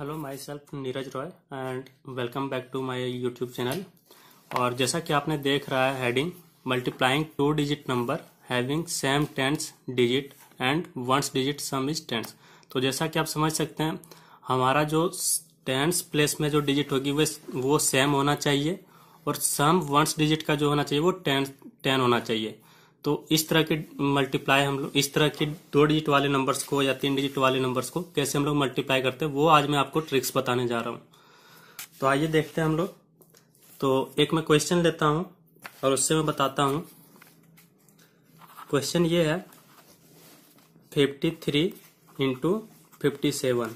hello myself Neeraj Roy and welcome back to my YouTube channel और जैसा कि आपने देख रहा है heading multiplying two digit number having same tens digit and ones digit sum is tens तो जैसा कि आप समझ सकते हैं हमारा जो टेंस प्लेस में जो डिजिट होगी वह वो सेम होना चाहिए और सम वंस डिजिट का जो होना चाहिए वो टेन टेन होना चाहिए तो इस तरह के मल्टीप्लाई हम लोग इस तरह के दो डिजिट वाले नंबर्स को या तीन डिजिट वाले नंबर्स को कैसे हम लोग मल्टीप्लाई करते हैं वो आज मैं आपको ट्रिक्स बताने जा रहा हूँ तो आइए देखते हैं हम लोग तो एक मैं क्वेश्चन लेता हूँ और उससे मैं बताता हूँ क्वेश्चन ये है fifty three into fifty seven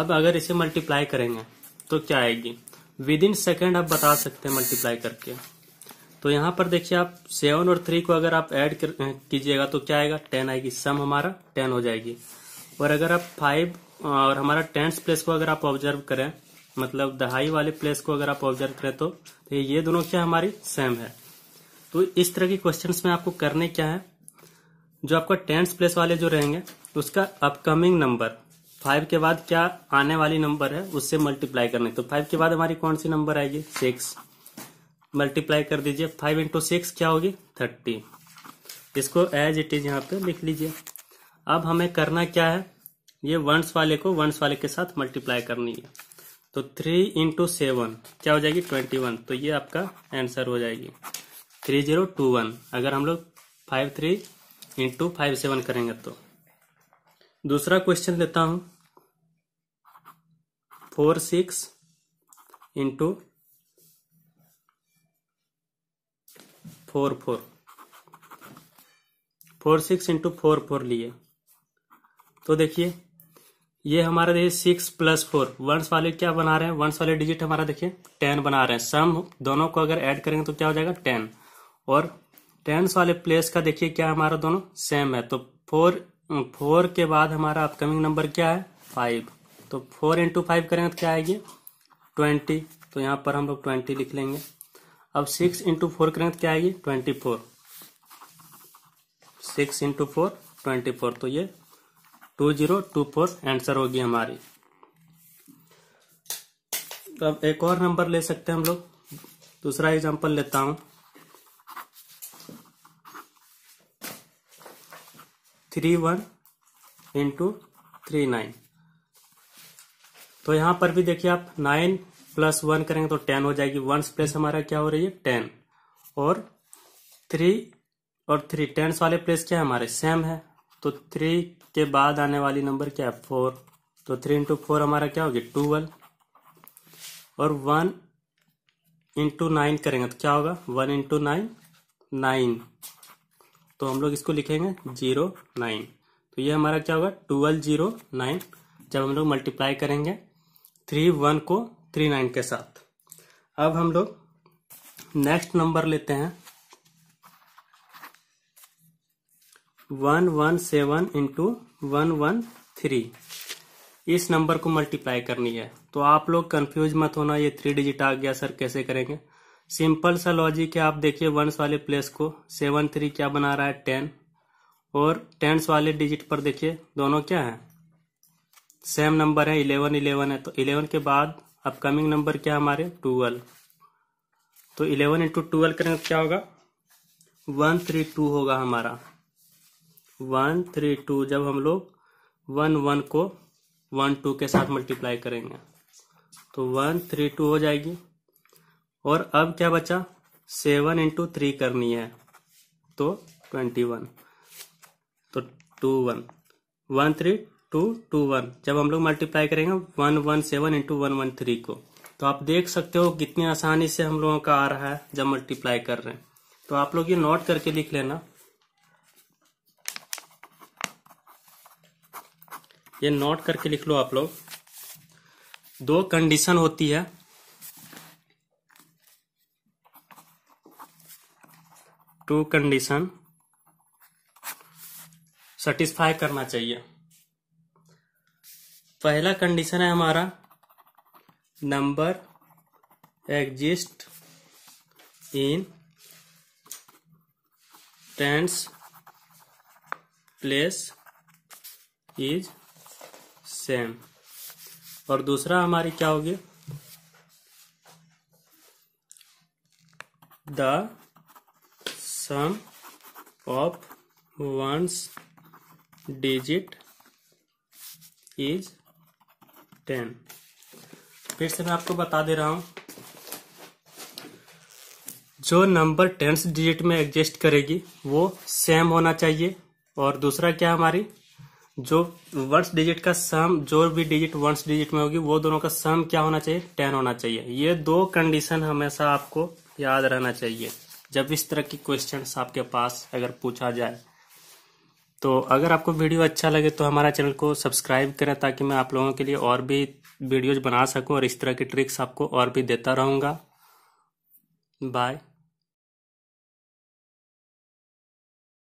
अब अगर इसे मल्टीप्लाई करेंगे तो क्या आएगी विद इन सेकेंड आप बता सकते हैं मल्टीप्लाई करके तो यहाँ पर देखिए आप सेवन और थ्री को अगर आप ऐड कीजिएगा तो क्या आएगा टेन आएगी सम हमारा टेन हो जाएगी और अगर आप फाइव और हमारा टेंथ प्लेस को अगर आप ऑब्जर्व करें मतलब दहाई वाले प्लेस को अगर आप ऑब्जर्व करें तो, तो ये दोनों क्या हमारी सेम है तो इस तरह के क्वेश्चन में आपको करने क्या है जो आपका टेंथ प्लेस वाले जो रहेंगे उसका अपकमिंग नंबर फाइव के बाद क्या आने वाली नंबर है उससे मल्टीप्लाई करने तो फाइव के बाद हमारी कौन सी नंबर आएगी सिक्स मल्टीप्लाई कर दीजिए फाइव इंटू सिक्स क्या होगी थर्टी इसको एज इट इज यहाँ पे लिख लीजिए अब हमें करना क्या है ये वंस वाले को वंस वाले के साथ मल्टीप्लाई करनी है तो थ्री इंटू सेवन क्या हो जाएगी ट्वेंटी वन तो ये आपका आंसर हो जाएगी थ्री जीरो टू वन अगर हम लोग five three into five seven करेंगे तो दूसरा क्वेश्चन लेता हूं four six into four four four six into four four लिए तो देखिए ये हमारा देखिए सिक्स प्लस फोर वंस वाले क्या बना रहे हैं वंस वाले डिजिट हमारा देखिए टेन बना रहे हैं सम दोनों को अगर ऐड करेंगे तो क्या हो जाएगा टेन और टेंस वाले प्लेस का देखिए क्या हमारा दोनों सेम है तो फोर फोर के बाद हमारा अपकमिंग नंबर क्या है फाइव तो फोर इंटू फाइव करेंगे तो क्या आएगी ट्वेंटी तो यहाँ पर हम लोग ट्वेंटी लिख लेंगे अब सिक्स इंटू फोर करेंगे क्या आएगी twenty four six into four twenty four तो ये two zero two four answer होगी हमारी तो अब एक और नंबर ले सकते हैं हम लोग दूसरा एग्जाम्पल लेता हूं three one into three nine तो यहां पर भी देखिए आप नाइन प्लस वन करेंगे तो टेन हो जाएगी वंस प्लेस हमारा क्या हो रही है टेन और थ्री और थ्री टेंस वाले प्लेस क्या है हमारे सेम है तो थ्री के बाद आने वाली नंबर क्या है फोर तो थ्री इंटू फोर हमारा क्या होगी ट्वेल्व और वन इंटू नाइन करेंगे तो क्या होगा वन इंटू नाइन नाइन तो हम लोग इसको लिखेंगे जीरो नाइन तो ये हमारा क्या होगा ट्वेल्व जीरो नाइन जब हम लोग मल्टीप्लाई करेंगे थ्री वन को थ्री नाइन के साथ अब हम लोग नेक्स्ट नंबर लेते हैं one one seven into one one three इस नंबर को मल्टीप्लाई करनी है तो आप लोग कंफ्यूज मत होना ये थ्री डिजिट आ गया सर कैसे करेंगे सिंपल सा लॉजिक है आप देखिए वंस वाले प्लेस को सेवन थ्री क्या बना रहा है टेन और टेंस वाले डिजिट पर देखिए दोनों क्या है सेम नंबर है इलेवन इलेवन है तो इलेवन के बाद अपकमिंग नंबर क्या हमारे ट्वेल्व तो इलेवन इंटू ट्वेल्व करेंगे तो क्या होगा वन थ्री टू होगा हमारा वन थ्री टू जब हम लोग वन वन को वन टू के साथ मल्टीप्लाई करेंगे तो वन थ्री टू हो जाएगी और अब क्या बचा सेवन इंटू थ्री करनी है तो ट्वेंटी वन तो two one one three two two one जब हम लोग मल्टीप्लाई करेंगे one one seven into one one three को तो आप देख सकते हो कितनी आसानी से हम लोगों का आ रहा है जब मल्टीप्लाई कर रहे हैं तो आप लोग ये नोट करके लिख लेना ये नोट करके लिख लो आप लोग दो कंडीशन होती है टू कंडीशन सेटिस्फाई करना चाहिए पहला कंडीशन है हमारा number exist in tens place is same और दूसरा हमारी क्या होगी the sum of ones digit is ten फिर से मैं आपको बता दे रहा हूं जो नंबर टेंस डिजिट में एडजस्ट करेगी वो सेम होना चाहिए और दूसरा क्या हमारी जो वंस डिजिट का सम जो भी डिजिट वंस डिजिट में होगी वो दोनों का सम क्या होना चाहिए टेन होना चाहिए ये दो कंडीशन हमेशा आपको याद रहना चाहिए जब इस तरह की क्वेश्चंस आपके पास अगर पूछा जाए तो अगर आपको वीडियो अच्छा लगे तो हमारा चैनल को सब्सक्राइब करें ताकि मैं आप लोगों के लिए और भी वीडियोज बना सकूं और इस तरह की ट्रिक्स आपको और भी देता रहूँगा बाय